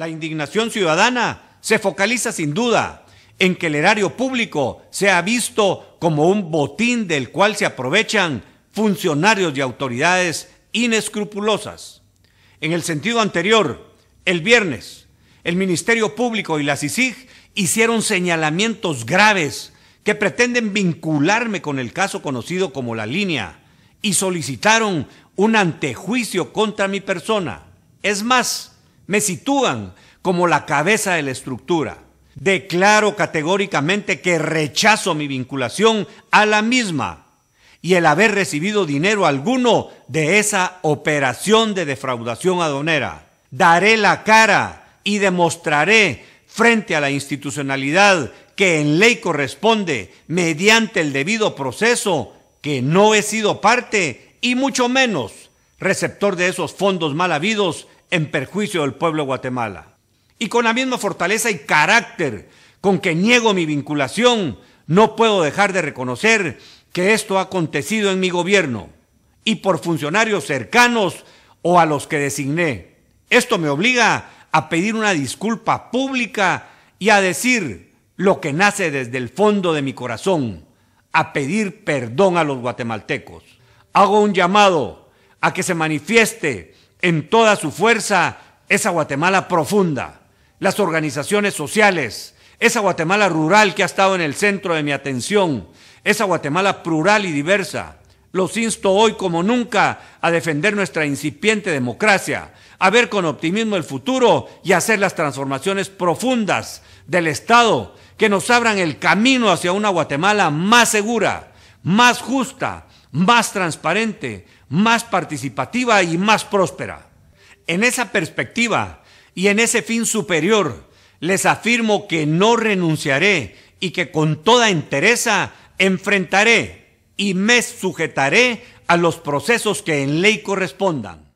la indignación ciudadana se focaliza sin duda en que el erario público sea visto como un botín del cual se aprovechan funcionarios y autoridades inescrupulosas. En el sentido anterior, el viernes, el Ministerio Público y la CICIG hicieron señalamientos graves que pretenden vincularme con el caso conocido como la línea y solicitaron un antejuicio contra mi persona. Es más, me sitúan como la cabeza de la estructura. Declaro categóricamente que rechazo mi vinculación a la misma y el haber recibido dinero alguno de esa operación de defraudación aduanera. Daré la cara y demostraré frente a la institucionalidad que en ley corresponde, mediante el debido proceso, que no he sido parte y mucho menos receptor de esos fondos mal habidos en perjuicio del pueblo de Guatemala. Y con la misma fortaleza y carácter con que niego mi vinculación, no puedo dejar de reconocer que esto ha acontecido en mi gobierno y por funcionarios cercanos o a los que designé. Esto me obliga a pedir una disculpa pública y a decir lo que nace desde el fondo de mi corazón, a pedir perdón a los guatemaltecos. Hago un llamado a que se manifieste en toda su fuerza esa Guatemala profunda, las organizaciones sociales, esa Guatemala rural que ha estado en el centro de mi atención, esa Guatemala plural y diversa. Los insto hoy como nunca a defender nuestra incipiente democracia, a ver con optimismo el futuro y a hacer las transformaciones profundas del Estado que nos abran el camino hacia una Guatemala más segura, más justa, más transparente, más participativa y más próspera. En esa perspectiva y en ese fin superior, les afirmo que no renunciaré y que con toda entereza enfrentaré y me sujetaré a los procesos que en ley correspondan.